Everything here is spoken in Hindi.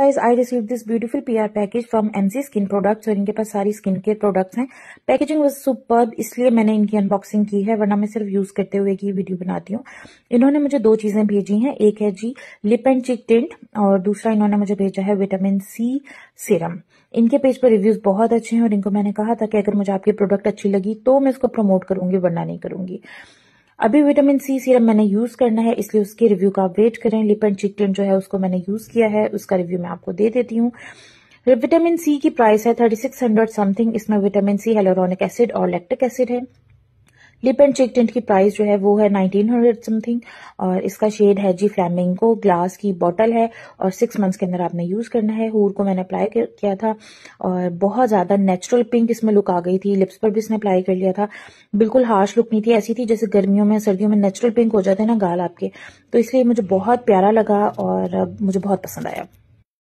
guys I receive this beautiful PR package from MC skin products और इनके पास सारी स्किन केयर प्रोडक्ट्स हैं पैकेजिंग वॉज सुपर इसलिए मैंने इनकी अनबॉक्सिंग की है वरना मैं सिर्फ यूज करते हुए की वीडियो बनाती हूँ इन्होंने मुझे दो चीजें भेजी हैं एक है जी लिप एंड चिक टिंट और दूसरा इन्होंने मुझे भेजा है विटामिन सी सीरम इनके पेज पर रिव्यूज बहुत अच्छे हैं और इनको मैंने कहा था कि अगर मुझे आपकी प्रोडक्ट अच्छी लगी तो मैं इसको प्रमोट करूंगी वरना नहीं करूंगी अभी विटामिन सी सीरम मैंने यूज करना है इसलिए उसके रिव्यू का वेट करें लिपन चिकटन जो है उसको मैंने यूज किया है उसका रिव्यू मैं आपको दे देती हूँ विटामिन सी की प्राइस है थर्टी सिक्स हंड्रेड समथिंग इसमें विटामिन सी हेलोरोनिक एसिड और लैक्टिक एसिड है लिप एंड चेक टेंट की प्राइस जो है वो है 1900 समथिंग और इसका शेड है जी फ्लैमिंगो ग्लास की बॉटल है और सिक्स मंथ्स के अंदर आपने यूज करना है हूर को मैंने अप्लाई किया था और बहुत ज्यादा नेचुरल पिंक इसमें लुक आ गई थी लिप्स पर भी इसने अप्लाई कर लिया था बिल्कुल हार्श लुक नहीं थी ऐसी थी जैसे गर्मियों में सर्दियों में नेचुरल पिंक हो जाते हैं ना गाल आपके तो इसलिए मुझे बहुत प्यारा लगा और मुझे बहुत पसंद आया